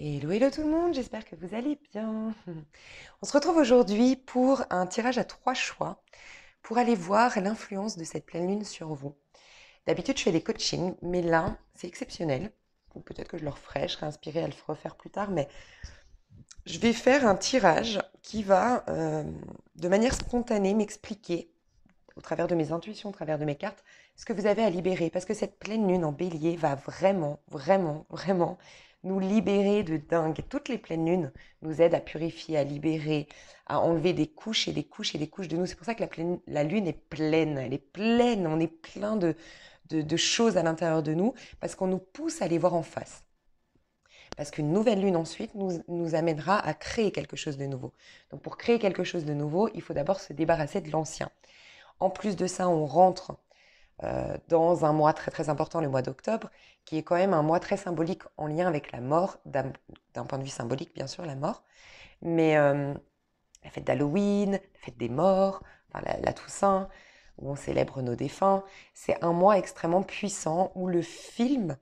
Hello, hello tout le monde, j'espère que vous allez bien. On se retrouve aujourd'hui pour un tirage à trois choix pour aller voir l'influence de cette pleine lune sur vous. D'habitude, je fais les coachings, mais là, c'est exceptionnel. peut-être que je le referai, je serai inspirée à le refaire plus tard, mais je vais faire un tirage qui va, euh, de manière spontanée, m'expliquer, au travers de mes intuitions, au travers de mes cartes, ce que vous avez à libérer. Parce que cette pleine lune en bélier va vraiment, vraiment, vraiment nous libérer de dingue. Toutes les pleines lunes nous aident à purifier, à libérer, à enlever des couches et des couches et des couches de nous. C'est pour ça que la, lune est pleine, elle est pleine, on est plein de, choses à l'intérieur de nous parce qu'on nous pousse à les voir en face. Parce qu'une nouvelle lune ensuite nous, amènera à créer quelque chose de nouveau. Donc pour créer quelque chose de nouveau, il faut d'abord se débarrasser de l'ancien. En plus de ça, on rentre euh, dans un mois très très important, le mois d'octobre, qui est quand même un mois très symbolique en lien avec la mort, d'un point de vue symbolique bien sûr, la mort, mais euh, la fête d'Halloween, la fête des morts, la, Toussaint, où on célèbre nos défunts, c'est un mois extrêmement puissant où le film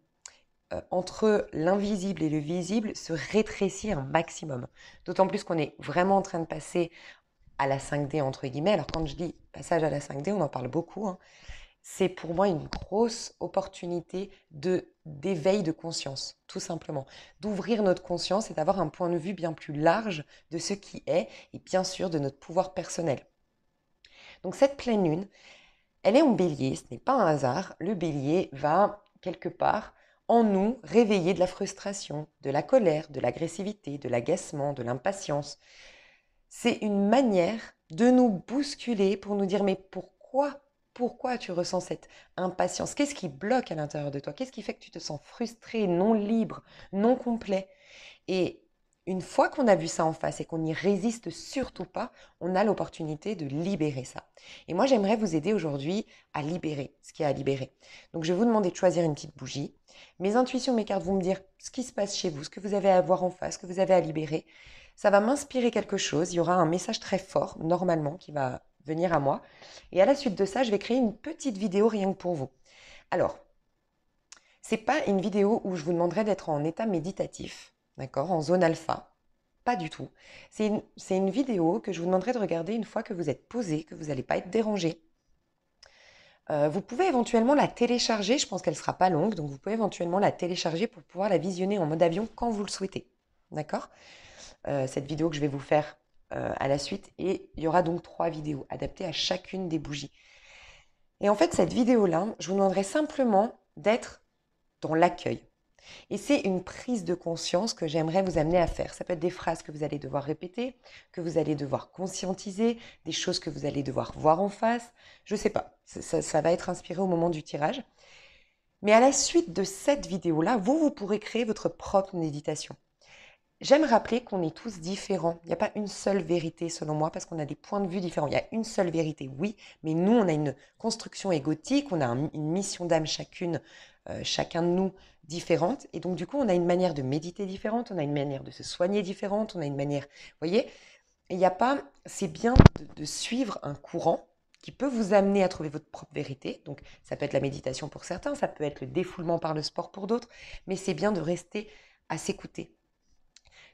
euh, entre l'invisible et le visible se rétrécit un maximum. D'autant plus qu'on est vraiment en train de passer à la 5D entre guillemets. Alors quand je dis passage à la 5D, on en parle beaucoup. Hein c'est pour moi une grosse opportunité de d'éveil de conscience, tout simplement. D'ouvrir notre conscience et d'avoir un point de vue bien plus large de ce qui est et bien sûr de notre pouvoir personnel. Donc cette pleine lune, elle est en bélier, ce n'est pas un hasard. Le bélier va quelque part en nous réveiller de la frustration, de la colère, de l'agressivité, de l'agacement, de l'impatience. C'est une manière de nous bousculer pour nous dire mais pourquoi pourquoi tu ressens cette impatience Qu'est-ce qui bloque à l'intérieur de toi Qu'est-ce qui fait que tu te sens frustré, non libre, non complet Et une fois qu'on a vu ça en face et qu'on n'y résiste surtout pas, on a l'opportunité de libérer ça. Et moi, j'aimerais vous aider aujourd'hui à libérer ce qui y a à libérer. Donc, je vais vous demander de choisir une petite bougie. Mes intuitions, mes cartes vont me dire ce qui se passe chez vous, ce que vous avez à voir en face, ce que vous avez à libérer. Ça va m'inspirer quelque chose. Il y aura un message très fort, normalement, qui va venir à moi. Et à la suite de ça, je vais créer une petite vidéo rien que pour vous. Alors, c'est pas une vidéo où je vous demanderai d'être en état méditatif, d'accord, en zone alpha. Pas du tout. C'est une, une, vidéo que je vous demanderai de regarder une fois que vous êtes posé, que vous n'allez pas être dérangé. Euh, vous pouvez éventuellement la télécharger, je pense qu'elle ne sera pas longue, donc vous pouvez éventuellement la télécharger pour pouvoir la visionner en mode avion quand vous le souhaitez. D'accord euh, Cette vidéo que je vais vous faire euh, à la suite. Et il y aura donc trois vidéos adaptées à chacune des bougies. Et en fait, cette vidéo-là, je vous demanderai simplement d'être dans l'accueil. Et c'est une prise de conscience que j'aimerais vous amener à faire. Ça peut être des phrases que vous allez devoir répéter, que vous allez devoir conscientiser, des choses que vous allez devoir voir en face. Je ne sais pas, ça, va être inspiré au moment du tirage. Mais à la suite de cette vidéo-là, vous, vous pourrez créer votre propre méditation. J'aime rappeler qu'on est tous différents. Il n'y a pas une seule vérité selon moi parce qu'on a des points de vue différents. Il y a une seule vérité, oui, mais nous, on a une construction égotique, on a une mission d'âme chacune, euh, chacun de nous différente. Et donc, du coup, on a une manière de méditer différente, on a une manière de se soigner différente, on a une manière... Vous voyez, il n'y a pas... C'est bien de, de suivre un courant, qui peut vous amener à trouver votre propre vérité. Donc ça peut être la méditation pour certains, ça peut être le défoulement par le sport pour d'autres, mais c'est bien de rester à s'écouter.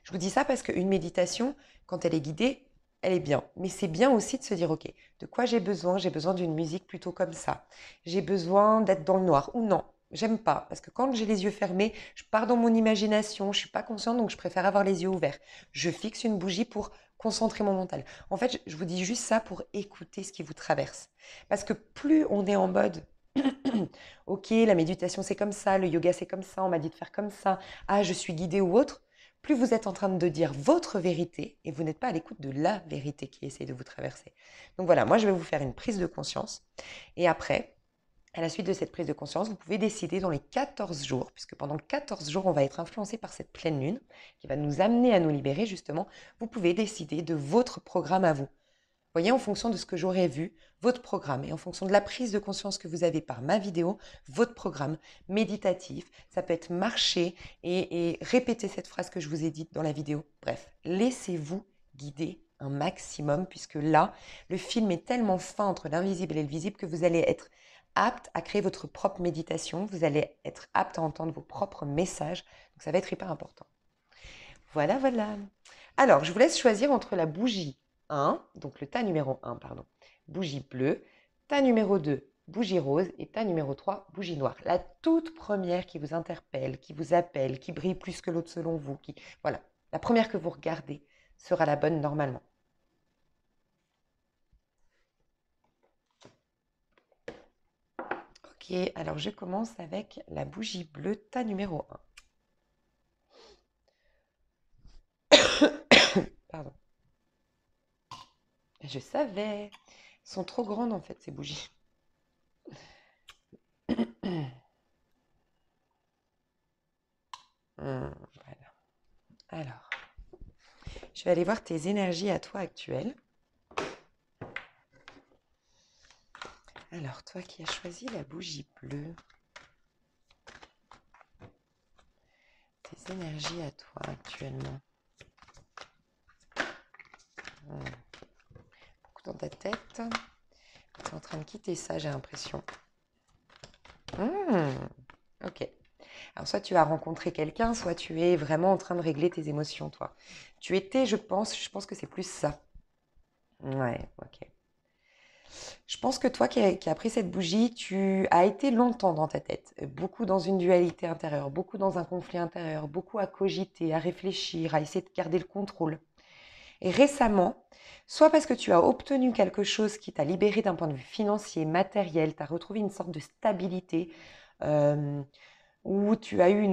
Je vous dis ça parce qu'une méditation, quand elle est guidée, elle est bien. Mais c'est bien aussi de se dire, OK, de quoi j'ai besoin J'ai besoin d'une musique plutôt comme ça. J'ai besoin d'être dans le noir ou non. J'aime pas, parce que quand j'ai les yeux fermés, je pars dans mon imagination, je suis pas consciente, donc je préfère avoir les yeux ouverts. Je fixe une bougie pour concentrer mon mental. En fait, je vous dis juste ça pour écouter ce qui vous traverse. Parce que plus on est en mode, ok, la méditation c'est comme ça, le yoga c'est comme ça, on m'a dit de faire comme ça, ah, je suis guidée ou autre, plus vous êtes en train de dire votre vérité et vous n'êtes pas à l'écoute de la vérité qui essaie de vous traverser. Donc voilà, moi je vais vous faire une prise de conscience et après, à la suite de cette prise de conscience, vous pouvez décider dans les 14 jours, puisque pendant 14 jours, on va être influencé par cette pleine lune qui va nous amener à nous libérer, justement, vous pouvez décider de votre programme à vous voyez, en fonction de ce que j'aurais vu, votre programme, et en fonction de la prise de conscience que vous avez par ma vidéo, votre programme méditatif, ça peut être marcher et, répéter cette phrase que je vous ai dite dans la vidéo. Bref, laissez-vous guider un maximum, puisque là, le film est tellement fin entre l'invisible et le visible que vous allez être apte à créer votre propre méditation, vous allez être apte à entendre vos propres messages, donc ça va être hyper important. Voilà, voilà. Alors, je vous laisse choisir entre la bougie donc le tas numéro 1, pardon, bougie bleue, tas numéro 2, bougie rose et tas numéro 3, bougie noire. La toute première qui vous interpelle, qui vous appelle, qui brille plus que l'autre selon vous, qui voilà, la première que vous regardez sera la bonne normalement. Ok, alors je commence avec la bougie bleue tas numéro 1. Je savais. Elles sont trop grandes en fait, ces bougies. Hmm, Alors, je vais aller voir tes énergies à toi actuelles. Alors, toi qui as choisi la bougie bleue, tes énergies à toi actuellement. Hmm dans ta tête. Tu es en train de quitter ça, j'ai l'impression. Hmm, ok. Alors, soit tu as rencontré quelqu'un, soit tu es vraiment en train de régler tes émotions, toi. Tu étais, je pense, je pense que c'est plus ça. Ouais, ok. Je pense que toi qui qui as pris cette bougie, tu as été longtemps dans ta tête, beaucoup dans une dualité intérieure, beaucoup dans un conflit intérieur, beaucoup à cogiter, à réfléchir, à essayer de garder le contrôle récemment, soit parce que tu as obtenu quelque chose qui t'a libéré d'un point de vue financier, matériel, tu as retrouvé une sorte de stabilité, euh, ou tu as eu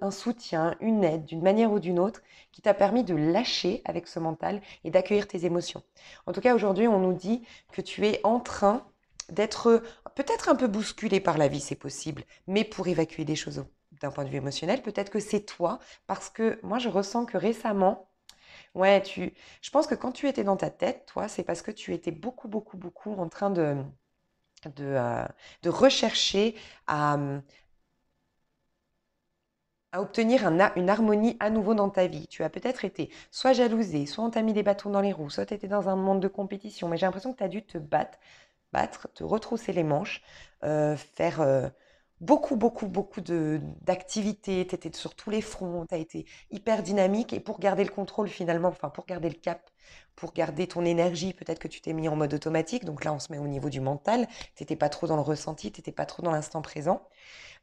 un soutien, une aide d'une manière ou d'une autre qui t'a permis de lâcher avec ce mental et d'accueillir tes émotions. En tout cas, aujourd'hui, on nous dit que tu es en train d'être peut-être un peu bousculé par la vie, c'est possible, mais pour évacuer des choses d'un point de vue émotionnel, peut-être que c'est toi, parce que moi, je ressens que récemment, Ouais, tu... je pense que quand tu étais dans ta tête, toi, c'est parce que tu étais beaucoup, beaucoup, beaucoup en train de, de, euh, rechercher à, hum, à obtenir un, une harmonie à nouveau dans ta vie. Tu as peut-être été soit jalousée, soit on t'a mis des bâtons dans les roues, soit tu étais dans un monde de compétition, mais j'ai l'impression que tu as dû te battre, battre, te retrousser les manches, euh, faire... Euh, beaucoup, beaucoup, beaucoup d'activités, tu étais sur tous les fronts, tu as été hyper dynamique et pour garder le contrôle finalement, enfin pour garder le cap, pour garder ton énergie, peut-être que tu t'es mis en mode automatique, donc là on se met au niveau du mental, tu n'étais pas trop dans le ressenti, tu n'étais pas trop dans l'instant présent.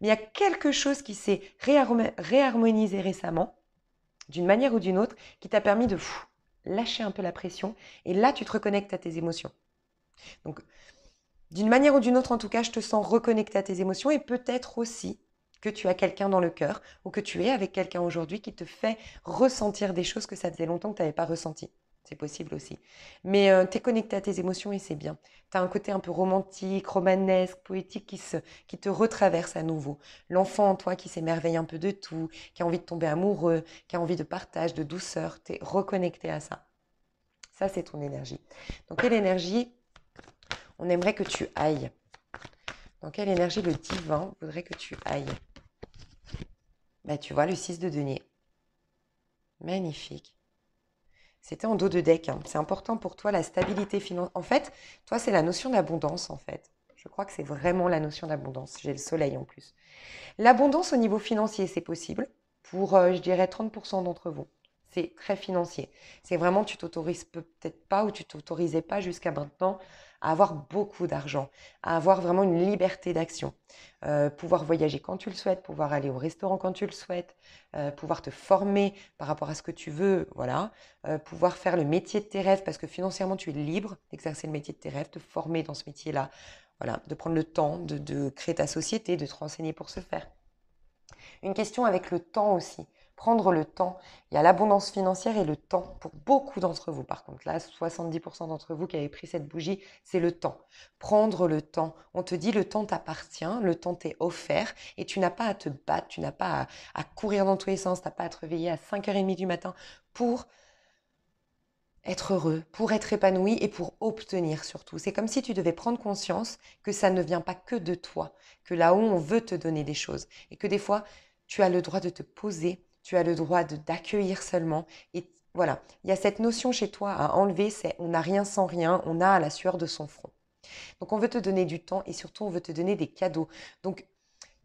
Mais il y a quelque chose qui s'est réharmonisé récemment, d'une manière ou d'une autre, qui t'a permis de lâcher un peu la pression et là tu te reconnectes à tes émotions. Donc, d'une manière ou d'une autre, en tout cas, je te sens reconnecté à tes émotions et peut-être aussi que tu as quelqu'un dans le cœur ou que tu es avec quelqu'un aujourd'hui qui te fait ressentir des choses que ça faisait longtemps que tu n'avais pas ressenti. C'est possible aussi. Mais euh, tu es connecté à tes émotions et c'est bien. Tu as un côté un peu romantique, romanesque, poétique qui, se, qui te retraverse à nouveau. L'enfant en toi qui s'émerveille un peu de tout, qui a envie de tomber amoureux, qui a envie de partage, de douceur, tu es reconnecté à ça. Ça, c'est ton énergie. Donc, quelle énergie on aimerait que tu ailles. Dans quelle énergie le divin voudrait que tu ailles bah, Tu vois, le 6 de denier. Magnifique. C'était en dos de deck. Hein. C'est important pour toi la stabilité financière. En fait, toi, c'est la notion d'abondance, en fait. Je crois que c'est vraiment la notion d'abondance. J'ai le soleil en plus. L'abondance au niveau financier, c'est possible pour, euh, je dirais, 30% d'entre vous. C'est très financier. C'est vraiment, tu t'autorises peut-être pas ou tu t'autorisais pas jusqu'à maintenant à avoir beaucoup d'argent, à avoir vraiment une liberté d'action, euh, pouvoir voyager quand tu le souhaites, pouvoir aller au restaurant quand tu le souhaites, euh, pouvoir te former par rapport à ce que tu veux, voilà, euh, pouvoir faire le métier de tes rêves parce que financièrement tu es libre d'exercer le métier de tes rêves, te former dans ce métier-là, voilà, de prendre le temps de, de créer ta société, de te renseigner pour ce faire. Une question avec le temps aussi prendre le temps. Il y a l'abondance financière et le temps. Pour beaucoup d'entre vous, par contre, là, 70% d'entre vous qui avez pris cette bougie, c'est le temps. Prendre le temps. On te dit le temps t'appartient, le temps t'est offert et tu n'as pas à te battre, tu n'as pas à, courir dans tous les sens, tu n'as pas à te réveiller à 5h30 du matin pour être heureux, pour être épanoui et pour obtenir surtout. C'est comme si tu devais prendre conscience que ça ne vient pas que de toi, que là où on veut te donner des choses et que des fois tu as le droit de te poser tu as le droit de d'accueillir seulement. Et voilà, il y a cette notion chez toi à enlever, c'est on n'a rien sans rien, on a à la sueur de son front. Donc on veut te donner du temps et surtout on veut te donner des cadeaux. Donc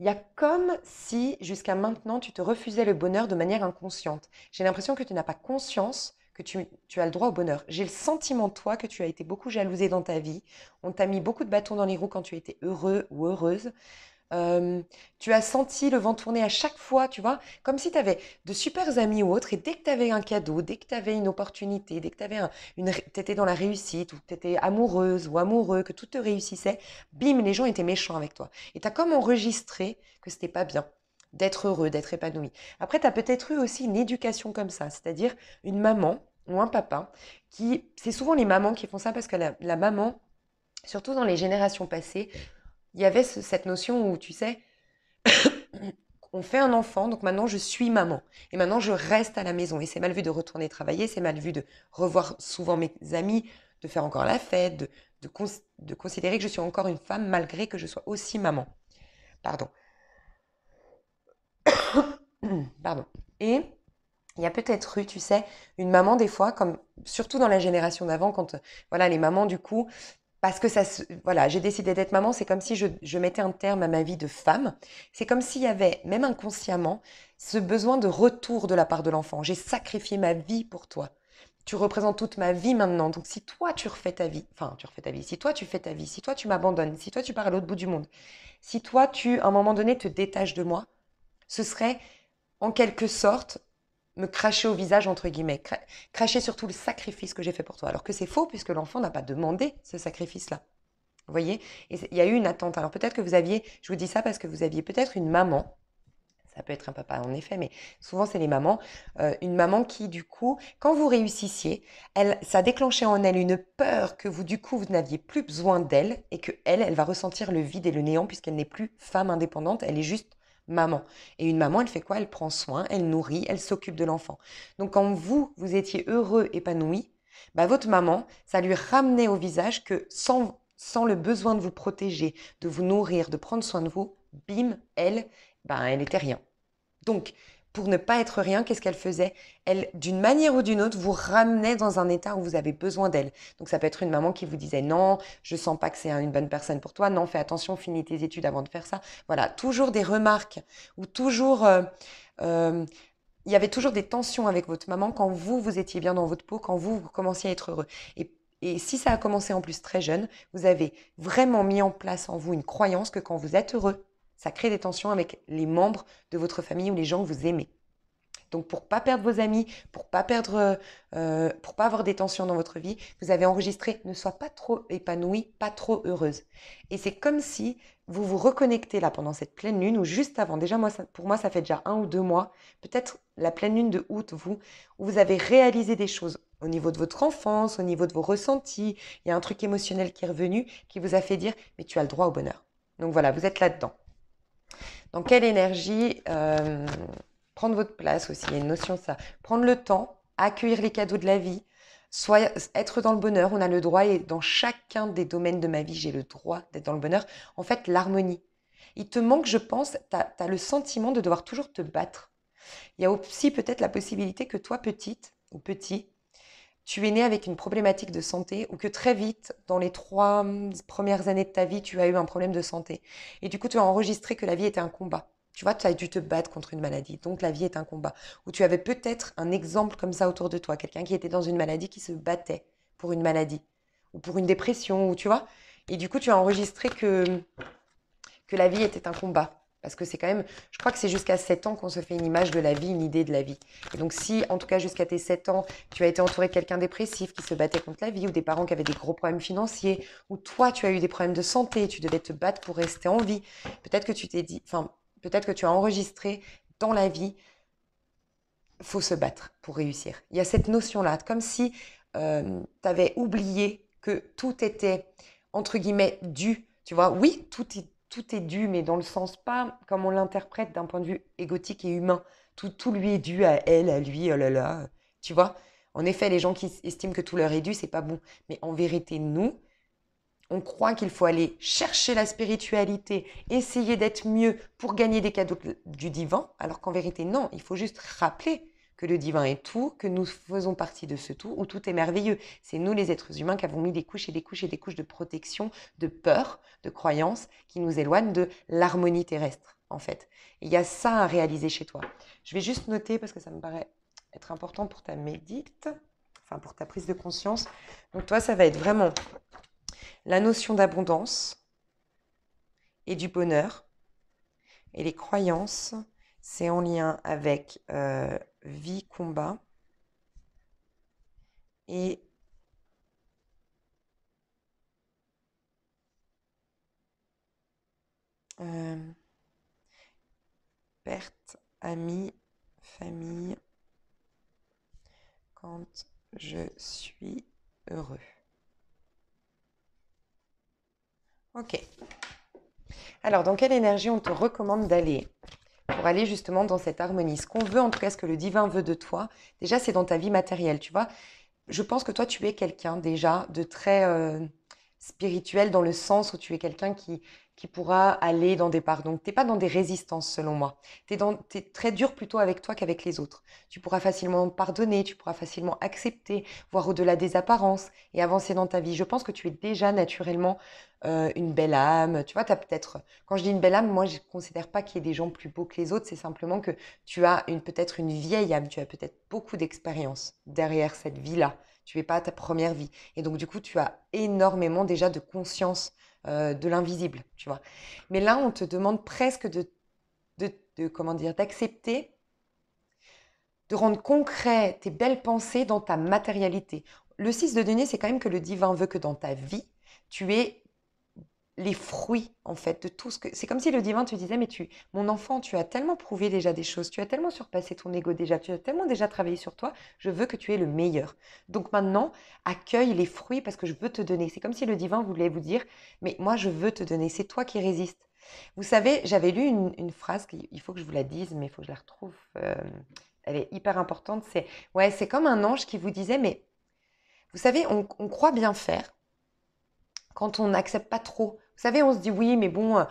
il y a comme si jusqu'à maintenant tu te refusais le bonheur de manière inconsciente. J'ai l'impression que tu n'as pas conscience que tu, as le droit au bonheur. J'ai le sentiment, toi, que tu as été beaucoup jalousé dans ta vie. On t'a mis beaucoup de bâtons dans les roues quand tu étais heureux ou heureuse tu as senti le vent tourner à chaque fois, tu vois, comme si tu avais de super amis ou autres, et dès que tu avais un cadeau, dès que tu avais une opportunité, dès que tu étais dans la réussite, ou que tu étais amoureuse ou amoureux, que tout te réussissait, bim, les gens étaient méchants avec toi. Et tu as comme enregistré que c'était pas bien d'être heureux, d'être épanoui. Après, tu as peut-être eu aussi une éducation comme ça, c'est-à-dire une maman ou un papa qui, c'est souvent les mamans qui font ça parce que la maman, surtout dans les générations passées, il y avait cette notion où, tu sais, on fait un enfant, donc maintenant je suis maman. Et maintenant je reste à la maison. Et c'est mal vu de retourner travailler, c'est mal vu de revoir souvent mes amis, de faire encore la fête, de, considérer que je suis encore une femme malgré que je sois aussi maman. Pardon. Pardon. Et il y a peut-être eu, tu sais, une maman des fois, comme surtout dans la génération d'avant, quand euh, voilà les mamans du coup, parce que ça, voilà, j'ai décidé d'être maman, c'est comme si je, mettais un terme à ma vie de femme. C'est comme s'il y avait, même inconsciemment, ce besoin de retour de la part de l'enfant. J'ai sacrifié ma vie pour toi. Tu représentes toute ma vie maintenant. Donc si toi tu refais ta vie, enfin tu refais ta vie, si toi tu fais ta vie, si toi tu m'abandonnes, si toi tu pars à l'autre bout du monde, si toi tu, à un moment donné, te détaches de moi, ce serait en quelque sorte me cracher au visage, entre guillemets, cracher sur tout le sacrifice que j'ai fait pour toi. Alors que c'est faux, puisque l'enfant n'a pas demandé ce sacrifice-là. Vous voyez Et Il y a eu une attente. Alors peut-être que vous aviez, je vous dis ça parce que vous aviez peut-être une maman, ça peut être un papa en effet, mais souvent c'est les mamans, euh, une maman qui du coup, quand vous réussissiez, elle, ça déclenchait en elle une peur que vous du coup vous n'aviez plus besoin d'elle et que elle, elle va ressentir le vide et le néant puisqu'elle n'est plus femme indépendante, elle est juste maman. Et une maman, elle fait quoi Elle prend soin, elle nourrit, elle s'occupe de l'enfant. Donc quand vous, vous étiez heureux, épanoui, bah, votre maman, ça lui ramenait au visage que sans, le besoin de vous protéger, de vous nourrir, de prendre soin de vous, bim, elle, bah, elle était rien. Donc, pour ne pas être rien, qu'est-ce qu'elle faisait Elle, d'une manière ou d'une autre, vous ramenait dans un état où vous avez besoin d'elle. Donc ça peut être une maman qui vous disait non, je sens pas que c'est une bonne personne pour toi, non, fais attention, finis tes études avant de faire ça. Voilà, toujours des remarques ou toujours. Euh, euh, il y avait toujours des tensions avec votre maman quand vous, vous étiez bien dans votre peau, quand vous, vous commenciez à être heureux. et si ça a commencé en plus très jeune, vous avez vraiment mis en place en vous une croyance que quand vous êtes heureux, ça crée des tensions avec les membres de votre famille ou les gens que vous aimez. Donc pour pas perdre vos amis, pour pas perdre, euh, pour pas avoir des tensions dans votre vie, vous avez enregistré ne sois pas trop épanouie, pas trop heureuse. Et c'est comme si vous vous reconnectez là pendant cette pleine lune ou juste avant. Déjà pour moi ça fait déjà un ou deux mois, peut-être la pleine lune de août vous, où vous avez réalisé des choses au niveau de votre enfance, au niveau de vos ressentis. Il y a un truc émotionnel qui est revenu qui vous a fait dire mais tu as le droit au bonheur. Donc voilà, vous êtes là-dedans. Dans quelle énergie euh, prendre votre place aussi, il y a une notion de ça. Prendre le temps, accueillir les cadeaux de la vie, soit être dans le bonheur, on a le droit, et dans chacun des domaines de ma vie, j'ai le droit d'être dans le bonheur. En fait, l'harmonie. Il te manque, je pense, tu as, as, le sentiment de devoir toujours te battre. Il y a aussi peut-être la possibilité que toi, petite ou petit, tu es né avec une problématique de santé ou que très vite, dans les trois hum, premières années de ta vie, tu as eu un problème de santé. Et du coup, tu as enregistré que la vie était un combat. Tu vois, tu as dû te battre contre une maladie. Donc la vie est un combat. Ou tu avais peut-être un exemple comme ça autour de toi, quelqu'un qui était dans une maladie, qui se battait pour une maladie, ou pour une dépression, ou tu vois. Et du coup, tu as enregistré que, hum, que la vie était un combat. Parce que c'est quand même, je crois que c'est jusqu'à 7 ans qu'on se fait une image de la vie, une idée de la vie. Et donc si, en tout cas jusqu'à tes 7 ans, tu as été entouré de quelqu'un dépressif qui se battait contre la vie, ou des parents qui avaient des gros problèmes financiers, ou toi tu as eu des problèmes de santé, tu devais te battre pour rester en vie, peut-être que tu t'es dit, enfin peut-être que tu as enregistré dans la vie, faut se battre pour réussir. Il y a cette notion-là, comme si euh, tu avais oublié que tout était, entre guillemets, dû. Tu vois, oui, tout est tout est dû, mais dans le sens pas comme on l'interprète d'un point de vue égotique et humain. Tout, tout lui est dû à elle, à lui, oh là là. Tu vois En effet, les gens qui estiment que tout leur est dû, c'est pas bon. Mais en vérité, nous, on croit qu'il faut aller chercher la spiritualité, essayer d'être mieux pour gagner des cadeaux du divan, alors qu'en vérité, non, il faut juste rappeler que le divin est tout, que nous faisons partie de ce tout, où tout est merveilleux. C'est nous, les êtres humains, qui avons mis des couches et des couches et des couches de protection, de peur, de croyances, qui nous éloignent de l'harmonie terrestre, en fait. Il y a ça à réaliser chez toi. Je vais juste noter, parce que ça me paraît être important pour ta médite, enfin pour ta prise de conscience. Donc toi, ça va être vraiment la notion d'abondance et du bonheur. Et les croyances, c'est en lien avec euh, vie combat. Et euh, perte, ami, famille, quand je suis heureux. Ok. Alors, dans quelle énergie on te recommande d'aller pour aller justement dans cette harmonie. Ce qu'on veut, en tout cas, ce que le divin veut de toi, déjà, c'est dans ta vie matérielle, tu vois. Je pense que toi, tu es quelqu'un déjà de très euh, spirituel dans le sens où tu es quelqu'un qui, qui pourra aller dans des parts. Donc, t'es pas dans des résistances, selon moi. Tu es très dur plutôt avec toi qu'avec les autres. Tu pourras facilement pardonner, tu pourras facilement accepter, voir au-delà des apparences et avancer dans ta vie. Je pense que tu es déjà naturellement euh, une belle âme. Tu vois, tu as peut-être, quand je dis une belle âme, moi, je ne considère pas qu'il y ait des gens plus beaux que les autres. C'est simplement que tu as peut-être une vieille âme. Tu as peut-être beaucoup d'expérience derrière cette vie-là. Tu n'es pas à ta première vie. Et donc, du coup, tu as énormément déjà de conscience euh, de l'invisible, tu vois. Mais là, on te demande presque de, de, comment dire, d'accepter, de rendre concret tes belles pensées dans ta matérialité. Le 6 de denier, c'est quand même que le divin veut que dans ta vie, tu aies les fruits en fait de tout ce que c'est comme si le divin te disait mais tu mon enfant tu as tellement prouvé déjà des choses tu as tellement surpassé ton ego déjà tu as tellement déjà travaillé sur toi je veux que tu aies le meilleur donc maintenant accueille les fruits parce que je veux te donner c'est comme si le divin voulait vous dire mais moi je veux te donner c'est toi qui résistes vous savez j'avais lu une, phrase il faut que je vous la dise mais il faut que je la retrouve euh, elle est hyper importante c'est ouais c'est comme un ange qui vous disait mais vous savez on croit bien faire quand on n'accepte pas trop. Vous savez, on se dit oui, mais bon, euh,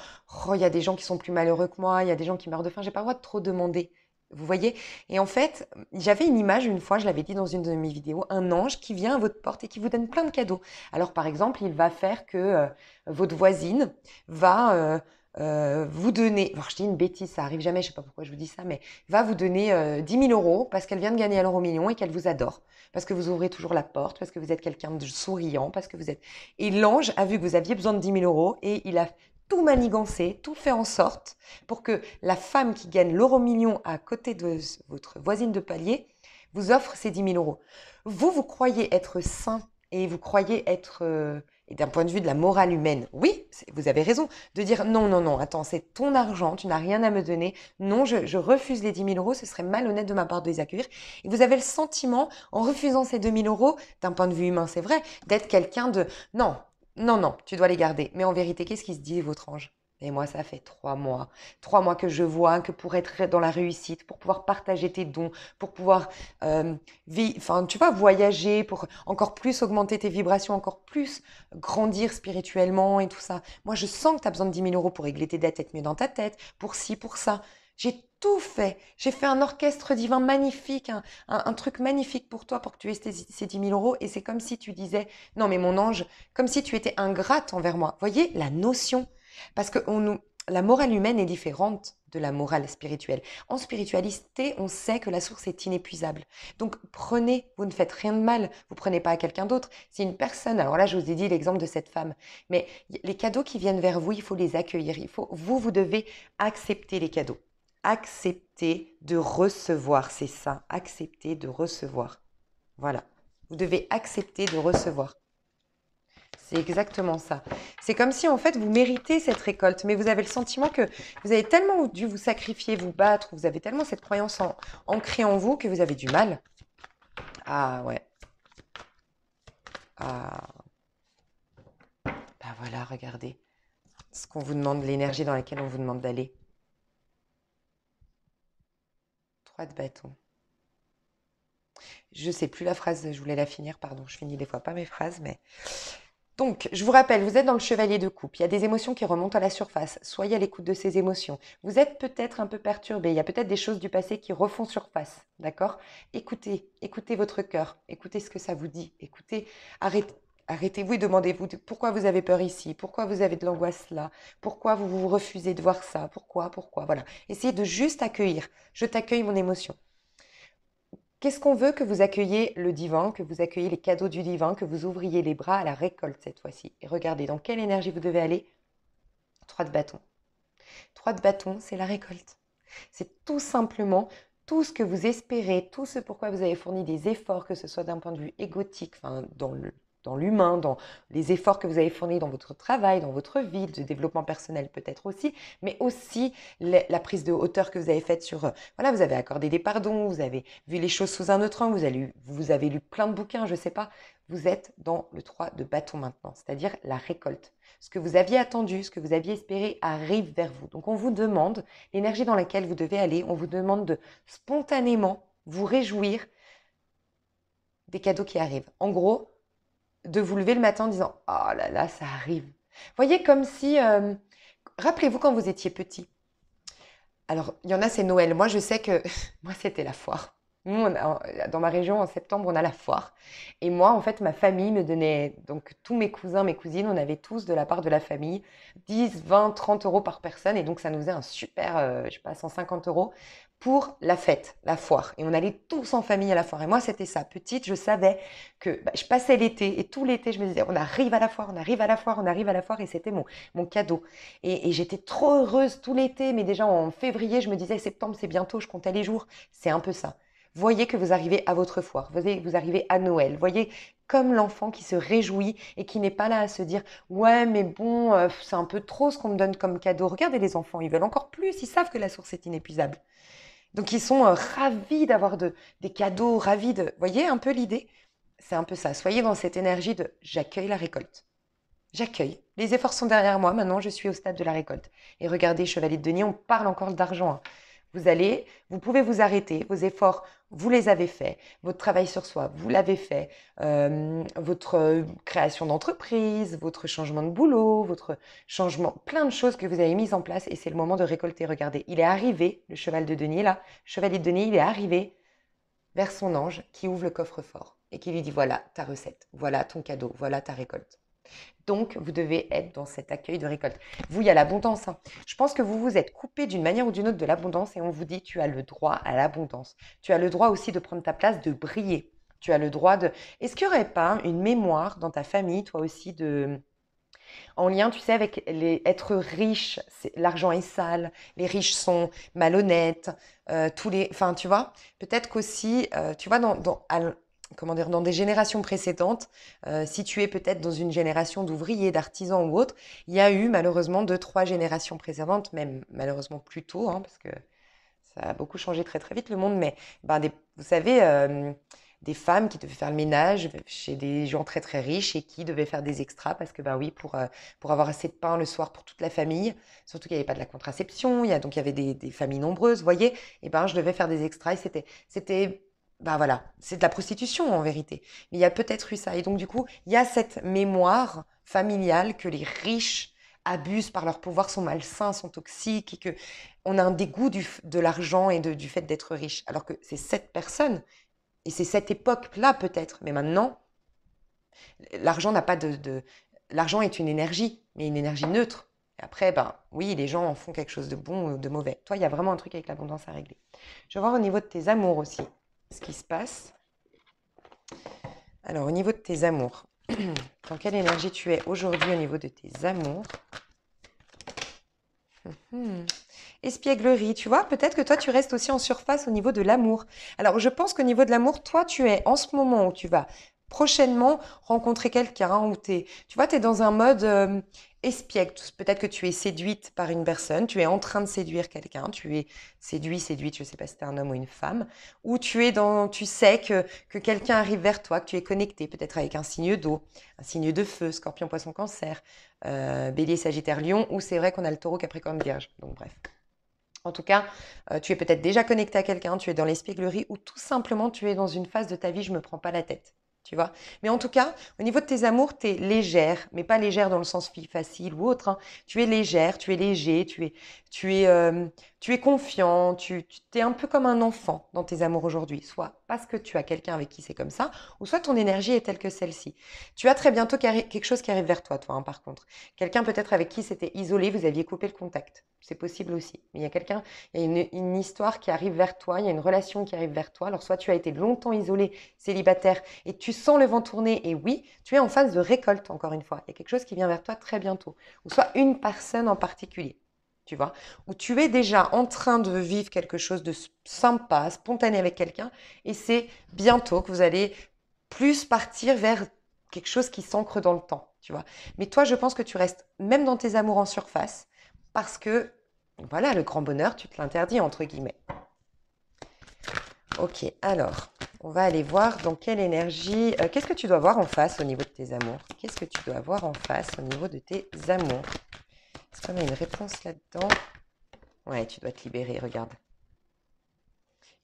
oh, il y a des gens qui sont plus malheureux que moi, il y a des gens qui meurent de faim, j'ai pas le droit de trop demander. Vous voyez Et en fait, j'avais une image une fois, je l'avais dit dans une de mes vidéos, un ange qui vient à votre porte et qui vous donne plein de cadeaux. Alors par exemple, il va faire que euh, votre voisine va euh, euh, vous donner, alors je dis une bêtise, ça arrive jamais, je sais pas pourquoi je vous dis ça, mais va vous donner 10 euh, 000 euros parce qu'elle vient de gagner à l'euro million et qu'elle vous adore, parce que vous ouvrez toujours la porte, parce que vous êtes quelqu'un de souriant, parce que vous êtes. Et l'ange a vu que vous aviez besoin de 10 000 euros et il a tout manigancé, tout fait en sorte pour que la femme qui gagne l'euro million à côté de votre voisine de palier vous offre ces 10 000 euros. Vous, vous croyez être saint et vous croyez être euh, et d'un point de vue de la morale humaine, oui, vous avez raison de dire non, non, non, attends, c'est ton argent, tu n'as rien à me donner. Non, je, refuse les 10 000 euros, ce serait malhonnête de ma part de les accueillir. Et vous avez le sentiment, en refusant ces 2 000 euros, d'un point de vue humain, c'est vrai, d'être quelqu'un de non, non, non, tu dois les garder. Mais en vérité, qu'est-ce qui se dit, votre ange et moi, ça fait trois mois. Trois mois que je vois que pour être dans la réussite, pour pouvoir partager tes dons, pour pouvoir euh, vivre, enfin, tu vas voyager, pour encore plus augmenter tes vibrations, encore plus grandir spirituellement et tout ça. Moi, je sens que tu as besoin de 10 000 euros pour régler tes dettes, être mieux dans ta tête, pour ci, pour ça. J'ai tout fait. J'ai fait un orchestre divin magnifique, un, truc magnifique pour toi pour que tu aies ces, dix 10 000 euros. Et c'est comme si tu disais, non mais mon ange, comme si tu étais ingrate envers moi. Voyez la notion parce que la morale humaine est différente de la morale spirituelle. En spiritualité, on sait que la source est inépuisable. Donc prenez, vous ne faites rien de mal, vous prenez pas à quelqu'un d'autre. Si une personne, alors là je vous ai dit l'exemple de cette femme, mais les cadeaux qui viennent vers vous, il faut les accueillir. Il faut, vous, vous devez accepter les cadeaux. Accepter de recevoir, c'est ça. Accepter de recevoir. Voilà. Vous devez accepter de recevoir. C'est exactement ça. C'est comme si en fait vous méritez cette récolte, mais vous avez le sentiment que vous avez tellement dû vous sacrifier, vous battre, vous avez tellement cette croyance en, ancrée en vous que vous avez du mal. Ah ouais. Ah. Ben voilà, regardez ce qu'on vous demande, l'énergie dans laquelle on vous demande d'aller. Trois de bâton. Je ne sais plus la phrase, je voulais la finir, pardon, je finis des fois pas mes phrases, mais donc, je vous rappelle, vous êtes dans le chevalier de coupe. Il y a des émotions qui remontent à la surface. Soyez à l'écoute de ces émotions. Vous êtes peut-être un peu perturbé. Il y a peut-être des choses du passé qui refont surface. D'accord Écoutez, écoutez votre cœur. Écoutez ce que ça vous dit. Écoutez, arrêtez. vous et demandez-vous pourquoi vous avez peur ici, pourquoi vous avez de l'angoisse là, pourquoi vous vous refusez de voir ça, pourquoi, pourquoi, voilà. Essayez de juste accueillir. Je t'accueille mon émotion. Qu'est-ce qu'on veut que vous accueillez le divin, que vous accueillez les cadeaux du divin, que vous ouvriez les bras à la récolte cette fois-ci Et regardez dans quelle énergie vous devez aller. Trois de bâtons. Trois de bâtons, c'est la récolte. C'est tout simplement tout ce que vous espérez, tout ce pourquoi vous avez fourni des efforts, que ce soit d'un point de vue égotique, enfin dans le, dans l'humain, dans les efforts que vous avez fournis dans votre travail, dans votre vie, de développement personnel peut-être aussi, mais aussi la prise de hauteur que vous avez faite sur, euh, voilà, vous avez accordé des pardons, vous avez vu les choses sous un autre angle, vous avez lu, vous avez lu plein de bouquins, je ne sais pas. Vous êtes dans le 3 de bâton maintenant, c'est-à-dire la récolte. Ce que vous aviez attendu, ce que vous aviez espéré arrive vers vous. Donc on vous demande l'énergie dans laquelle vous devez aller, on vous demande de spontanément vous réjouir des cadeaux qui arrivent. En gros, de vous lever le matin en disant Oh là là, ça arrive. Voyez comme si. Euh, rappelez-vous quand vous étiez petit. Alors, il y en a, c'est Noël. Moi, je sais que. moi, c'était la foire. Nous, dans ma région, en septembre, on a la foire. Et moi, en fait, ma famille me donnait. Donc, tous mes cousins, mes cousines, on avait tous de la part de la famille 10, 20, 30 euros par personne. Et donc, ça nous faisait un super, euh, je sais pas, 150 euros pour la fête, la foire. Et on allait tous en famille à la foire. Et moi, c'était ça. Petite, je savais que bah, je passais l'été. Et tout l'été, je me disais, on arrive à la foire, on arrive à la foire, on arrive à la foire. Et c'était mon, cadeau. Et, j'étais trop heureuse tout l'été. Mais déjà en février, je me disais, septembre, c'est bientôt, je comptais les jours. C'est un peu ça. Voyez que vous arrivez à votre foire, voyez vous arrivez à Noël, voyez comme l'enfant qui se réjouit et qui n'est pas là à se dire ouais mais bon euh, c'est un peu trop ce qu'on me donne comme cadeau. Regardez les enfants, ils veulent encore plus, ils savent que la source est inépuisable. Donc ils sont euh, ravis d'avoir des cadeaux, ravis de... Voyez un peu l'idée C'est un peu ça. Soyez dans cette énergie de j'accueille la récolte. J'accueille. Les efforts sont derrière moi. Maintenant, je suis au stade de la récolte. Et regardez, chevalier de Denis, on parle encore d'argent. Hein. Vous allez, vous pouvez vous arrêter. Vos efforts, vous les avez faits. Votre travail sur soi, vous l'avez fait. Euh, votre euh, création d'entreprise, votre changement de boulot, votre changement, plein de choses que vous avez mises en place. Et c'est le moment de récolter. Regardez, il est arrivé, le cheval de denier là, chevalier de denier, il est arrivé vers son ange qui ouvre le coffre-fort et qui lui dit voilà ta recette, voilà ton cadeau, voilà ta récolte. Donc, vous devez être dans cet accueil de récolte. Vous, il y a l'abondance. Hein. Je pense que vous vous êtes coupé d'une manière ou d'une autre de l'abondance et on vous dit, tu as le droit à l'abondance. Tu as le droit aussi de prendre ta place, de briller. Tu as le droit de... Est-ce qu'il n'y aurait pas une mémoire dans ta famille, toi aussi, de... En lien, tu sais, avec les être riche, l'argent est sale, les riches sont malhonnêtes, euh, tous les, enfin, tu vois, peut-être qu'aussi, euh, tu vois, dans, comment dire, dans des générations précédentes, euh, peut-être dans une génération d'ouvriers, d'artisans ou autres, il y a eu malheureusement deux, trois générations précédentes, même malheureusement plus tôt, hein, parce que ça a beaucoup changé très très vite le monde, mais ben, des, vous savez, euh, des femmes qui devaient faire le ménage chez des gens très très riches et qui devaient faire des extras parce que ben oui pour euh, pour avoir assez de pain le soir pour toute la famille surtout qu'il n'y avait pas de la contraception il y a donc il y avait des, familles nombreuses vous voyez et ben je devais faire des extras et c'était c'était bah, voilà, c'est de la prostitution en vérité. il y a peut-être eu ça. Et donc du coup, il y a cette mémoire familiale que les riches abusent par leur pouvoir, sont malsains, sont toxiques, et que on a un dégoût de l'argent et du fait d'être riche. Alors que c'est cette personne, et c'est cette époque-là peut-être, mais maintenant, l'argent n'a pas de, L'argent est une énergie, mais une énergie neutre. Et après, ben oui, les gens en font quelque chose de bon ou de mauvais. Toi, il y a vraiment un truc avec l'abondance à régler. Je vais voir au niveau de tes amours aussi ce qui se passe. Alors, au niveau de tes amours, dans quelle énergie tu es aujourd'hui au niveau de tes amours hum, hum. Espièglerie, tu vois, peut-être que toi tu restes aussi en surface au niveau de l'amour. Alors je pense qu'au niveau de l'amour, toi tu es en ce moment où tu vas prochainement rencontrer quelqu'un où tu vois, tu es dans un mode euh, espiègle. Peut-être que tu es séduite par une personne, tu es en train de séduire quelqu'un, tu es séduit, séduite, je sais pas si es un homme ou une femme, ou tu es dans, tu sais que, quelqu'un arrive vers toi, que tu es connecté, peut-être avec un signe d'eau, un signe de feu, scorpion, poisson, cancer, euh, bélier, sagittaire, lion, ou c'est vrai qu'on a le taureau, capricorne, vierge. Donc bref. En tout cas, euh, tu es peut-être déjà connecté à quelqu'un, tu es dans l'espièglerie ou tout simplement tu es dans une phase de ta vie, je me prends pas la tête tu vois. Mais en tout cas, au niveau de tes amours, tu es légère, mais pas légère dans le sens facile ou autre. Hein. Tu es légère, tu es léger, tu es, tu es, euh, tu es confiant, tu, tu es un peu comme un enfant dans tes amours aujourd'hui, soit parce que tu as quelqu'un avec qui c'est comme ça, ou soit ton énergie est telle que celle-ci. Tu as très bientôt quelque chose qui arrive vers toi, toi, hein, par contre. Quelqu'un peut-être avec qui c'était isolé, vous aviez coupé le contact. C'est possible aussi. Mais il y a quelqu'un, il y a une, une, histoire qui arrive vers toi, il y a une relation qui arrive vers toi. Alors soit tu as été longtemps isolé, célibataire, et tu sens le vent tourner, et oui, tu es en phase de récolte, encore une fois. Il y a quelque chose qui vient vers toi très bientôt, ou soit une personne en particulier tu où tu es déjà en train de vivre quelque chose de sympa, spontané avec quelqu'un, et c'est bientôt que vous allez plus partir vers quelque chose qui s'ancre dans le temps, tu vois. Mais toi, je pense que tu restes même dans tes amours en surface, parce que, voilà, le grand bonheur, tu te l'interdis, entre guillemets. Ok, alors, on va aller voir dans quelle énergie, euh, qu'est-ce que tu dois voir en face au niveau de tes amours Qu'est-ce que tu dois voir en face au niveau de tes amours est-ce qu'on a une réponse là-dedans Ouais, tu dois te libérer, regarde.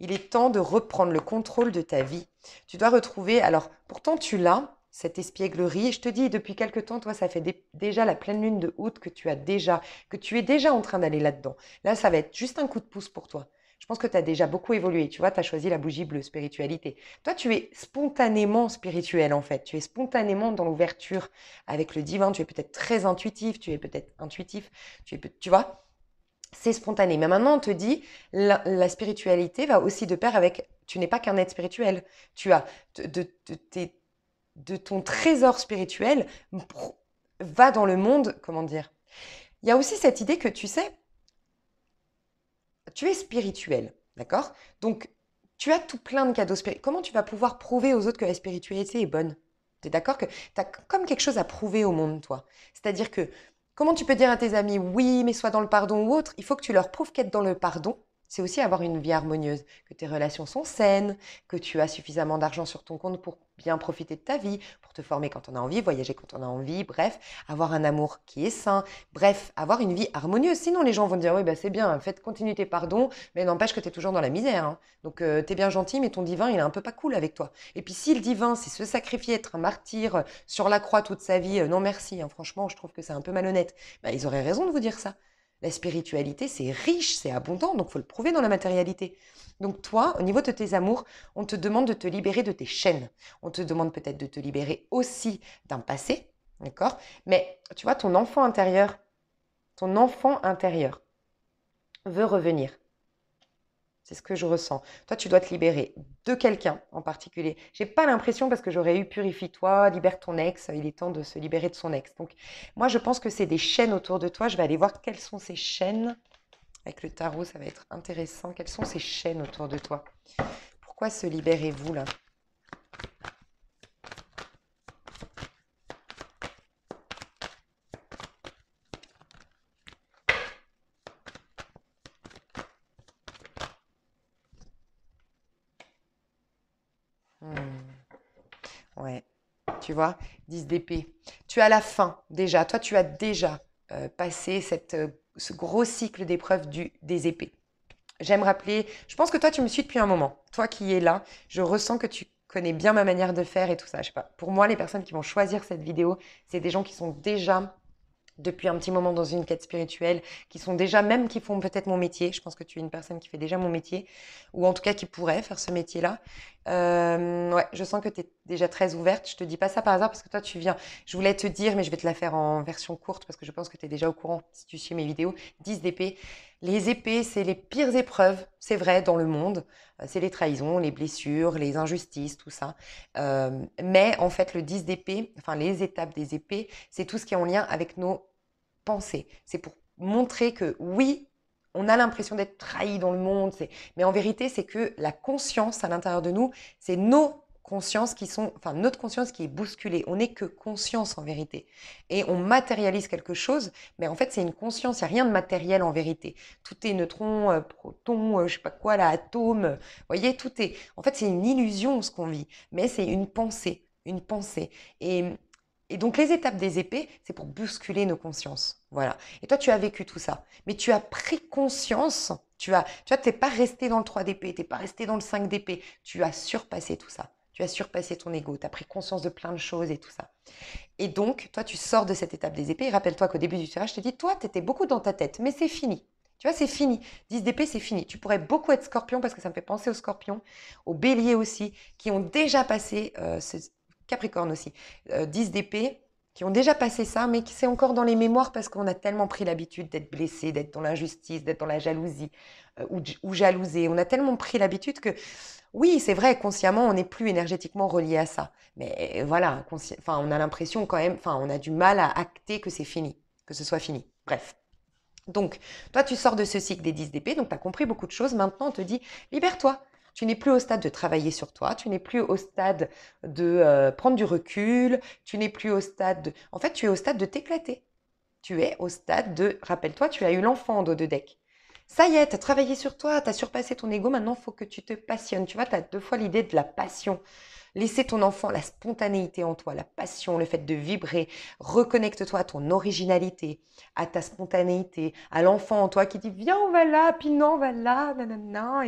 Il est temps de reprendre le contrôle de ta vie. Tu dois retrouver, alors pourtant tu l'as, cette espièglerie. je te dis, depuis quelque temps, toi, ça fait déjà la pleine lune de août que tu as déjà, que tu es déjà en train d'aller là-dedans. Là, ça va être juste un coup de pouce pour toi je pense que tu as déjà beaucoup évolué. Tu vois, tu as choisi la bougie bleue, spiritualité. Toi, tu es spontanément spirituel, en fait. Tu es spontanément dans l'ouverture avec le divin. Tu es peut-être très intuitif, tu es peut-être intuitif, tu, es, tu vois c'est spontané. Mais maintenant, on te dit, la, spiritualité va aussi de pair avec, tu n'es pas qu'un être spirituel. Tu as de, de ton trésor spirituel, va dans le monde, comment dire. Il y a aussi cette idée que, tu sais, tu es spirituel, d'accord Donc, tu as tout plein de cadeaux spirituels. Comment tu vas pouvoir prouver aux autres que la spiritualité est bonne Tu es d'accord que tu as comme quelque chose à prouver au monde, toi. C'est-à-dire que comment tu peux dire à tes amis oui, mais sois dans le pardon ou autre Il faut que tu leur prouves qu'être dans le pardon, c'est aussi avoir une vie harmonieuse, que tes relations sont saines, que tu as suffisamment d'argent sur ton compte pour bien profiter de ta vie, se former quand on a envie, voyager quand on a envie, bref, avoir un amour qui est sain, bref, avoir une vie harmonieuse. Sinon, les gens vont dire, oui, bah, c'est bien, faites continuer tes mais n'empêche que tu es toujours dans la misère. Hein. Donc, euh, tu es bien gentil, mais ton divin, il est un peu pas cool avec toi. Et puis, si le divin, c'est se sacrifier, être un martyr euh, sur la croix toute sa vie, euh, non merci, hein, franchement, je trouve que c'est un peu malhonnête, bah, ils auraient raison de vous dire ça. La spiritualité, c'est riche, c'est abondant, donc faut le prouver dans la matérialité. Donc toi, au niveau de tes amours, on te demande de te libérer de tes chaînes. On te demande peut-être de te libérer aussi d'un passé, d'accord Mais tu vois, ton enfant intérieur, ton enfant intérieur veut revenir. C'est ce que je ressens. Toi, tu dois te libérer de quelqu'un en particulier. J'ai pas l'impression parce que j'aurais eu purifie-toi, libère ton ex. Il est temps de se libérer de son ex. Donc, moi, je pense que c'est des chaînes autour de toi. Je vais aller voir quelles sont ces chaînes. Avec le tarot, ça va être intéressant. Quelles sont ces chaînes autour de toi Pourquoi se libérez-vous là tu vois, 10 d'épée. Tu as la fin déjà. Toi, tu as déjà euh, passé euh, ce gros cycle d'épreuves des épées. J'aime rappeler, je pense que toi, tu me suis depuis un moment. Toi qui es là, je ressens que tu connais bien ma manière de faire et tout ça. Je sais pas. Pour moi, les personnes qui vont choisir cette vidéo, c'est des gens qui sont déjà depuis un petit moment dans une quête spirituelle, qui sont déjà même qui font peut-être mon métier. Je pense que tu es une personne qui fait déjà mon métier, ou en tout cas qui pourrait faire ce métier-là. Euh, ouais, je sens que tu es déjà très ouverte. Je te dis pas ça par hasard parce que toi tu viens. Je voulais te dire, mais je vais te la faire en version courte parce que je pense que tu es déjà au courant si tu suis mes vidéos. 10 DP, les épées, c'est les pires épreuves, c'est vrai, dans le monde. Euh, c'est les trahisons, les blessures, les injustices, tout ça. Euh, mais en fait, le 10 d'épée, enfin les étapes des épées, c'est tout ce qui est en lien avec nos pensées. C'est pour montrer que oui, on a l'impression d'être trahi dans le monde, mais en vérité, c'est que la conscience à l'intérieur de nous, c'est nos conscience qui sont, enfin notre conscience qui est bousculée. On n'est que conscience en vérité. Et on matérialise quelque chose, mais en fait c'est une conscience, il n'y a rien de matériel en vérité. Tout est neutron, euh, proton, je euh, je sais pas quoi, l'atome. vous voyez, tout est... En fait c'est une illusion ce qu'on vit, mais c'est une pensée, une pensée. Et, donc les étapes des épées, c'est pour bousculer nos consciences. Voilà. Et toi tu as vécu tout ça, mais tu as pris conscience... Tu as, tu vois, t'es pas resté dans le 3 d'épée, t'es pas resté dans le 5 d'épée, tu as surpassé tout ça tu as surpassé ton ego, tu as pris conscience de plein de choses et tout ça. Et donc, toi, tu sors de cette étape des épées. Rappelle-toi qu'au début du tirage, je te dis, toi, tu étais beaucoup dans ta tête, mais c'est fini. Tu vois, c'est fini. 10 d'épées, c'est fini. Tu pourrais beaucoup être scorpion parce que ça me fait penser aux scorpions, aux béliers aussi, qui ont déjà passé, euh, ce... Capricorne aussi, 10 euh, d'épées qui ont déjà passé ça, mais qui c'est encore dans les mémoires parce qu'on a tellement pris l'habitude d'être blessé, d'être dans l'injustice, d'être dans la jalousie euh, ou, ou jalousé. On a tellement pris l'habitude que, oui, c'est vrai, consciemment, on n'est plus énergétiquement relié à ça. Mais euh, voilà, enfin, on a l'impression quand même, enfin, on a du mal à acter que c'est fini, que ce soit fini. Bref. Donc, toi, tu sors de ce cycle des 10 d'épée, donc tu as compris beaucoup de choses. Maintenant, on te dit, libère-toi. Tu n'es plus au stade de travailler sur toi, tu n'es plus au stade de euh, prendre du recul, tu n'es plus au stade de... En fait, tu es au stade de t'éclater. Tu es au stade de... Rappelle-toi, tu as eu l'enfant en dos de deck. Ça y est, tu as travaillé sur toi, tu as surpassé ton ego, maintenant, il faut que tu te passionnes. Tu vois, tu as deux fois l'idée de la passion. Laissez ton enfant la spontanéité en toi, la passion, le fait de vibrer. Reconnecte-toi à ton originalité, à ta spontanéité, à l'enfant en toi qui dit Viens, on va là, puis non, on va là, nanana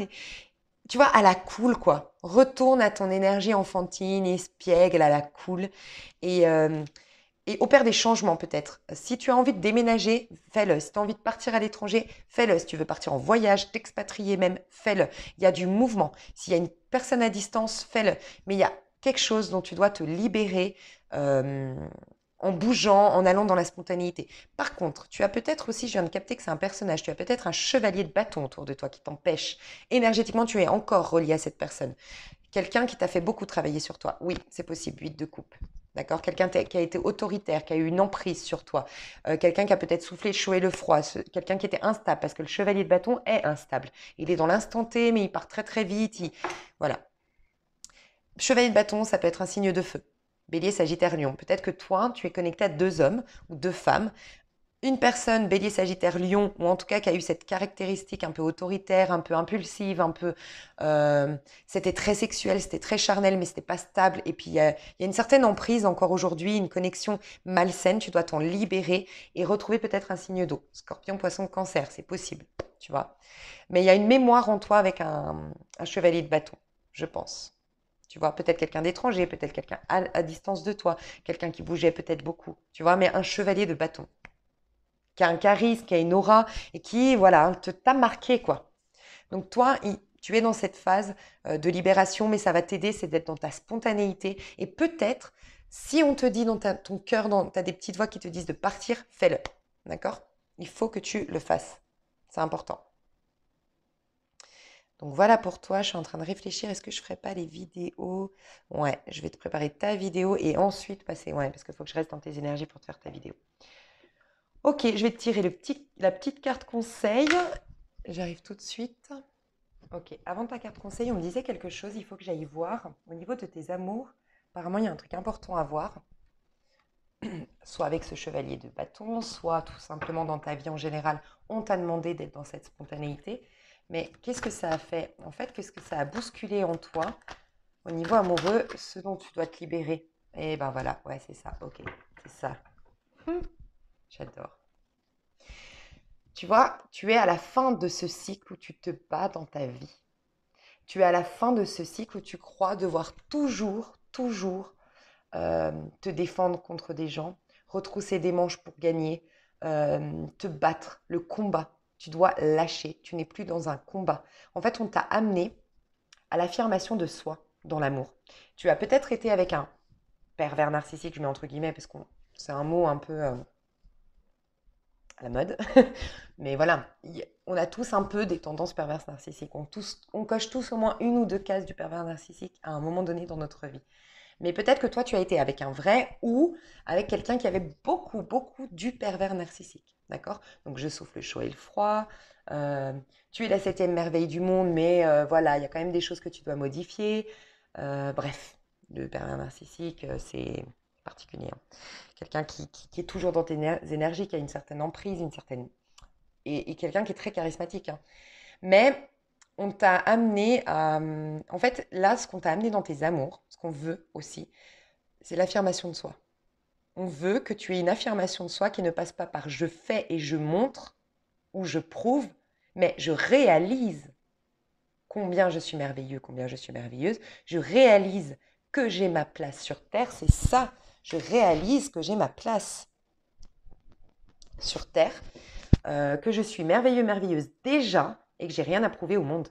tu vois, à la cool, quoi. Retourne à ton énergie enfantine, espiègle, à la cool. Euh, et, opère des changements, peut-être. Si tu as envie de déménager, fais-le. Si tu as envie de partir à l'étranger, fais-le. Si tu veux partir en voyage, t'expatrier même, fais-le. Il y a du mouvement. S'il y a une personne à distance, fais-le. Mais il y a quelque chose dont tu dois te libérer. Euh, en bougeant, en allant dans la spontanéité. Par contre, tu as peut-être aussi, je viens de capter que c'est un personnage, tu as peut-être un chevalier de bâton autour de toi qui t'empêche. Énergétiquement, tu es encore relié à cette personne. Quelqu'un qui t'a fait beaucoup travailler sur toi. Oui, c'est possible, 8 de coupe. D'accord Quelqu'un qui a été autoritaire, qui a eu une emprise sur toi. Euh, quelqu'un qui a peut-être soufflé chaud et le froid. Quelqu'un qui était instable, parce que le chevalier de bâton est instable. Il est dans l'instant T, mais il part très très vite. Voilà. Chevalier de bâton, ça peut être un signe de feu. Bélier, Sagittaire, Lion. Peut-être que toi, tu es connecté à deux hommes ou deux femmes. Une personne, Bélier, Sagittaire, Lion, ou en tout cas qui a eu cette caractéristique un peu autoritaire, un peu impulsive, un peu. Euh, c'était très sexuel, c'était très charnel, mais c'était pas stable. Et puis il y, a une certaine emprise encore aujourd'hui, une connexion malsaine. Tu dois t'en libérer et retrouver peut-être un signe d'eau. Scorpion, Poisson, Cancer, c'est possible, tu vois. Mais il y a une mémoire en toi avec un chevalier de bâton, je pense. Tu vois, peut-être quelqu'un d'étranger, peut-être quelqu'un à, distance de toi, quelqu'un qui bougeait peut-être beaucoup. Tu vois, mais un chevalier de bâton qui a un charisme, qui a une aura et qui, voilà, hein, te t'a marqué quoi. Donc toi, tu es dans cette phase euh, de libération, mais ça va t'aider, c'est d'être dans ta spontanéité. Et peut-être, si on te dit dans ton cœur, tu as des petites voix qui te disent de partir, fais-le. D'accord Il faut que tu le fasses. C'est important. Donc voilà pour toi, je suis en train de réfléchir, est-ce que je ne ferai pas les vidéos Ouais, je vais te préparer ta vidéo et ensuite passer, ouais, parce qu'il faut que je reste dans tes énergies pour te faire ta vidéo. Ok, je vais te tirer la petite carte conseil. J'arrive tout de suite. Ok, avant ta carte conseil, on me disait quelque chose, il faut que j'aille voir. Au niveau de tes amours, apparemment, il y a un truc important à voir. Soit avec ce chevalier de bâton, soit tout simplement dans ta vie en général, on t'a demandé d'être dans cette spontanéité. Mais qu'est-ce que ça a fait En fait, qu'est-ce que ça a bousculé en toi au niveau amoureux, ce dont tu dois te libérer Et eh ben voilà, ouais, c'est ça, ok, c'est ça. Hum. J'adore. Tu vois, tu es à la fin de ce cycle où tu te bats dans ta vie. Tu es à la fin de ce cycle où tu crois devoir toujours, toujours euh, te défendre contre des gens, retrousser des manches pour gagner, euh, te battre, le combat. Tu dois lâcher. Tu n'es plus dans un combat. En fait, on t'a amené à l'affirmation de soi dans l'amour. Tu as peut-être été avec un pervers narcissique, je mets entre guillemets, parce que c'est un mot un peu euh, à la mode. Mais voilà, on a tous un peu des tendances perverses narcissiques. On, tous, on coche tous au moins une ou deux cases du pervers narcissique à un moment donné dans notre vie. Mais peut-être que toi, tu as été avec un vrai ou avec quelqu'un qui avait beaucoup, beaucoup du pervers narcissique. D'accord Donc je souffle le chaud et le froid. Euh, tu es la septième merveille du monde, mais euh, voilà, il y a quand même des choses que tu dois modifier. Euh, bref, le pervers narcissique, c'est particulier. Hein. Quelqu'un qui, est toujours dans tes énergies, qui a une certaine emprise, une certaine. Et, quelqu'un qui est très charismatique. Hein. Mais on t'a amené à. En fait, là, ce qu'on t'a amené dans tes amours, ce qu'on veut aussi, c'est l'affirmation de soi. On veut que tu aies une affirmation de soi qui ne passe pas par je fais et je montre ou je prouve, mais je réalise combien je suis merveilleux, combien je suis merveilleuse. Je réalise que j'ai ma place sur Terre, c'est ça. Je réalise que j'ai ma place sur Terre, euh, que je suis merveilleux, merveilleuse déjà et que j'ai rien à prouver au monde.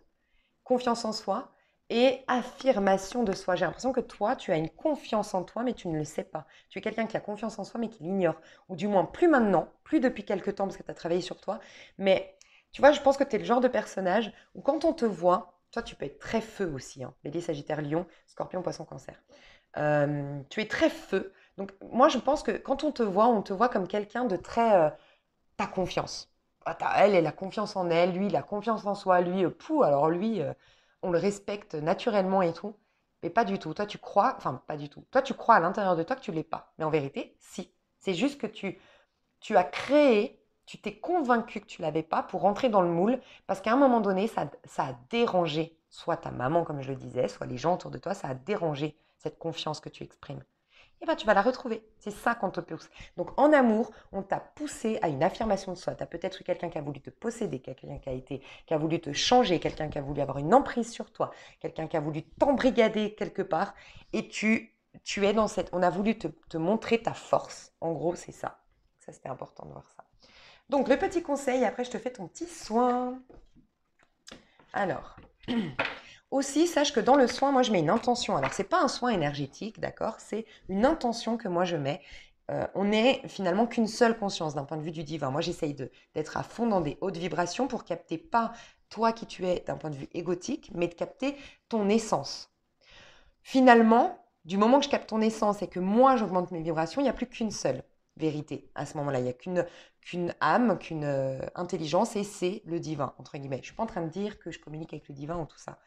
Confiance en soi, et affirmation de soi. J'ai l'impression que toi, tu as une confiance en toi, mais tu ne le sais pas. Tu es quelqu'un qui a confiance en soi, mais qui l'ignore. Ou du moins, plus maintenant, plus depuis quelques temps, parce que tu as travaillé sur toi. Mais tu vois, je pense que tu es le genre de personnage où quand on te voit, toi, tu peux être très feu aussi. Hein. Bélier, Sagittaire, Lion, Scorpion, Poisson, Cancer. Euh, tu es très feu. Donc, moi, je pense que quand on te voit, on te voit comme quelqu'un de très. Euh, ta confiance. Ah, elle, elle a confiance en elle, lui, il a confiance en soi, lui, euh, pou, alors lui, on le respecte naturellement et tout. Mais pas du tout. Toi, tu crois, enfin, pas du tout. Toi, tu crois à l'intérieur de toi que tu l'es pas. Mais en vérité, si. C'est juste que tu, tu as créé, tu t'es convaincu que tu l'avais pas pour rentrer dans le moule, parce qu'à un moment donné, ça, ça a dérangé soit ta maman, comme je le disais, soit les gens autour de toi, ça a dérangé cette confiance que tu exprimes. Et eh ben, tu vas la retrouver. C'est ça qu'on te pousse. Donc en amour, on t'a poussé à une affirmation de soi. Tu as peut-être eu quelqu'un qui a voulu te posséder, quelqu'un qui a été, qui a voulu te changer, quelqu'un qui a voulu avoir une emprise sur toi, quelqu'un qui a voulu t'embrigader quelque part. Et tu, tu es dans cette. On a voulu te, te montrer ta force. En gros, c'est ça. Ça, c'était important de voir ça. Donc le petit conseil, après je te fais ton petit soin. Alors. Aussi, sache que dans le soin, moi, je mets une intention. Alors, ce n'est pas un soin énergétique, d'accord C'est une intention que moi, je mets. Euh, on n'est finalement qu'une seule conscience d'un point de vue du divin. Moi, j'essaye d'être à fond dans des hautes vibrations pour capter pas toi qui tu es d'un point de vue égotique, mais de capter ton essence. Finalement, du moment que je capte ton essence et que moi, j'augmente mes vibrations, il n'y a plus qu'une seule vérité à ce moment-là. Il n'y a qu'une âme, qu'une euh, intelligence, et c'est le divin, entre guillemets. Je ne suis pas en train de dire que je communique avec le divin ou tout ça.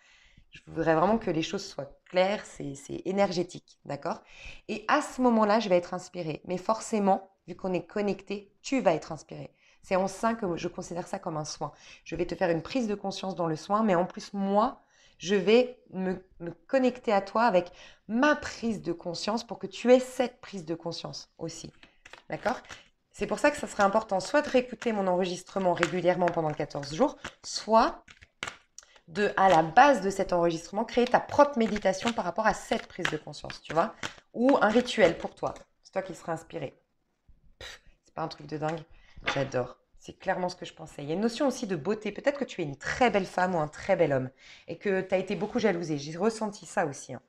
Je voudrais vraiment que les choses soient claires, c'est énergétique, d'accord Et à ce moment-là, je vais être inspirée. Mais forcément, vu qu'on est connecté, tu vas être inspirée. C'est en ça que je considère ça comme un soin. Je vais te faire une prise de conscience dans le soin, mais en plus, moi, je vais me, me connecter à toi avec ma prise de conscience pour que tu aies cette prise de conscience aussi. D'accord C'est pour ça que ça serait important soit de réécouter mon enregistrement régulièrement pendant 14 jours, soit de, à la base de cet enregistrement, créer ta propre méditation par rapport à cette prise de conscience, tu vois Ou un rituel pour toi. C'est toi qui seras inspiré. C'est pas un truc de dingue. J'adore. C'est clairement ce que je pensais. Il y a une notion aussi de beauté. Peut-être que tu es une très belle femme ou un très bel homme et que tu as été beaucoup jalousée. J'ai ressenti ça aussi. Hein.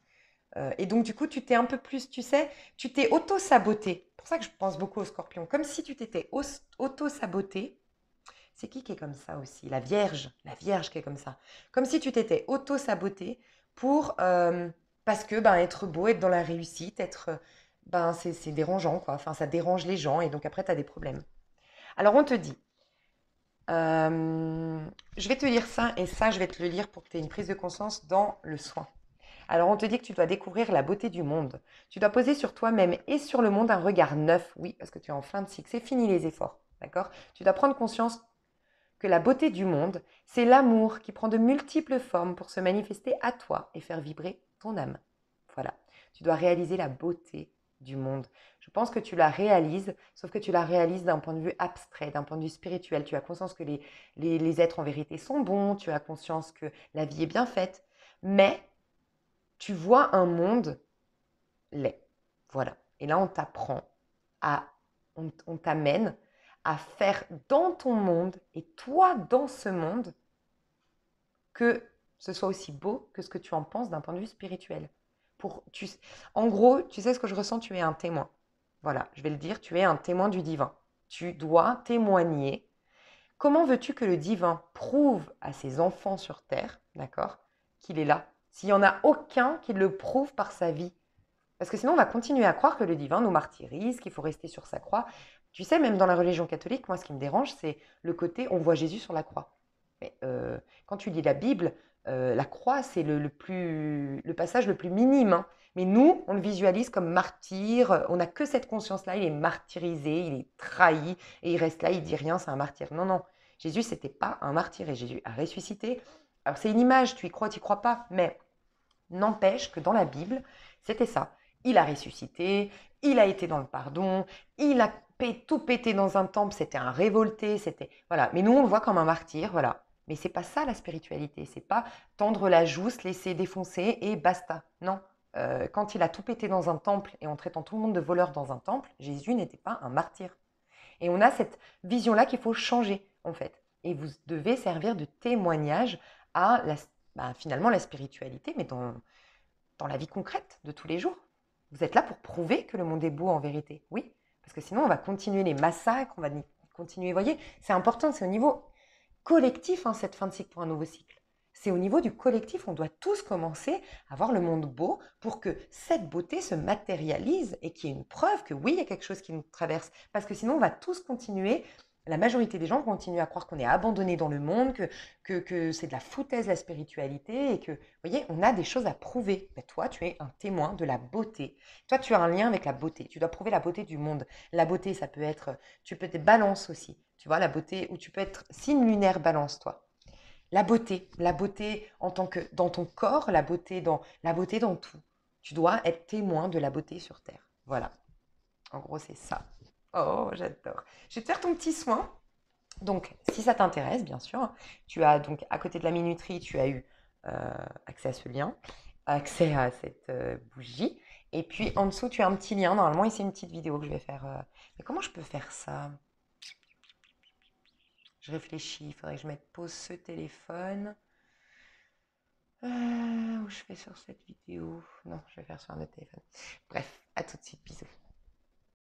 Euh, et donc, du coup, tu t'es un peu plus, tu sais, tu t'es auto sabotée C'est pour ça que je pense beaucoup au scorpion. Comme si tu t'étais auto sabotée c'est qui qui est comme ça aussi La Vierge, la Vierge qui est comme ça. Comme si tu t'étais auto-sabotée pour... Euh, parce que ben, être beau, être dans la réussite, être... Ben, c'est dérangeant, quoi. Enfin, ça dérange les gens et donc après, tu as des problèmes. Alors, on te dit... Euh, je vais te lire ça et ça, je vais te le lire pour que tu aies une prise de conscience dans le soin. Alors on te dit que tu dois découvrir la beauté du monde. Tu dois poser sur toi-même et sur le monde un regard neuf. Oui, parce que tu es en fin de cycle. C'est fini les efforts. D'accord Tu dois prendre conscience que la beauté du monde, c'est l'amour qui prend de multiples formes pour se manifester à toi et faire vibrer ton âme. Voilà, tu dois réaliser la beauté du monde. Je pense que tu la réalises, sauf que tu la réalises d'un point de vue abstrait, d'un point de vue spirituel. Tu as conscience que les, êtres en vérité sont bons, tu as conscience que la vie est bien faite, mais tu vois un monde laid. Voilà. Et là, on t'apprend à, on t'amène à faire dans ton monde et toi dans ce monde que ce soit aussi beau que ce que tu en penses d'un point de vue spirituel. Pour, tu, en gros, tu sais ce que je ressens, tu es un témoin. Voilà, je vais le dire, tu es un témoin du divin. Tu dois témoigner. Comment veux-tu que le divin prouve à ses enfants sur Terre, d'accord, qu'il est là, s'il n'y en a aucun qui le prouve par sa vie Parce que sinon, on va continuer à croire que le divin nous martyrise, qu'il faut rester sur sa croix. Tu sais, même dans la religion catholique, moi, ce qui me dérange, c'est le côté on voit Jésus sur la croix. Mais euh, quand tu lis la Bible, euh, la croix, c'est le, le passage le plus minime. Hein. Mais nous, on le visualise comme martyr. On n'a que cette conscience-là. Il est martyrisé, il est trahi, et il reste là, il dit rien, c'est un martyr. Non, non. Jésus, c'était pas un martyr, et Jésus a ressuscité. Alors, c'est une image, tu y crois, tu y crois pas, mais n'empêche que dans la Bible, c'était ça. Il a ressuscité, il a été dans le pardon, il a tout péter dans un temple, c'était un révolté, c'était voilà. Mais nous, on le voit comme un martyr, voilà. Mais c'est pas ça la spiritualité, c'est pas tendre la joue, se laisser défoncer et basta. Non. Euh, quand il a tout pété dans un temple et en traitant tout le monde de voleurs dans un temple, Jésus n'était pas un martyr. Et on a cette vision-là qu'il faut changer, en fait. Et vous devez servir de témoignage à la, bah, finalement la spiritualité, mais dans, dans la vie concrète de tous les jours. Vous êtes là pour prouver que le monde est beau en vérité, oui, parce que sinon, on va continuer les massacres, on va continuer. Vous voyez, c'est important, c'est au niveau collectif, hein, cette fin de cycle pour un nouveau cycle. C'est au niveau du collectif, on doit tous commencer à voir le monde beau pour que cette beauté se matérialise et qu'il y ait une preuve que oui, il y a quelque chose qui nous traverse. Parce que sinon, on va tous continuer la majorité des gens continuent à croire qu'on est abandonné dans le monde, que, que, que c'est de la foutaise la spiritualité et que, vous voyez, on a des choses à prouver. Mais toi, tu es un témoin de la beauté. Toi, tu as un lien avec la beauté. Tu dois prouver la beauté du monde. La beauté, ça peut être, tu peux être balance aussi. Tu vois, la beauté, ou tu peux être signe lunaire balance, toi. La beauté, la beauté en tant que dans ton corps, la beauté dans la beauté dans tout. Tu dois être témoin de la beauté sur terre. Voilà. En gros, c'est ça. Oh, j'adore. Je vais te faire ton petit soin. Donc, si ça t'intéresse, bien sûr, tu as donc à côté de la minuterie, tu as eu euh, accès à ce lien, accès à cette euh, bougie. Et puis en dessous, tu as un petit lien. Normalement, ici, une petite vidéo que je vais faire. Euh. Mais comment je peux faire ça Je réfléchis. Il faudrait que je mette pause ce téléphone. Où je fais sur cette vidéo Non, je vais faire sur un autre téléphone. Bref, à tout de suite. Bisous.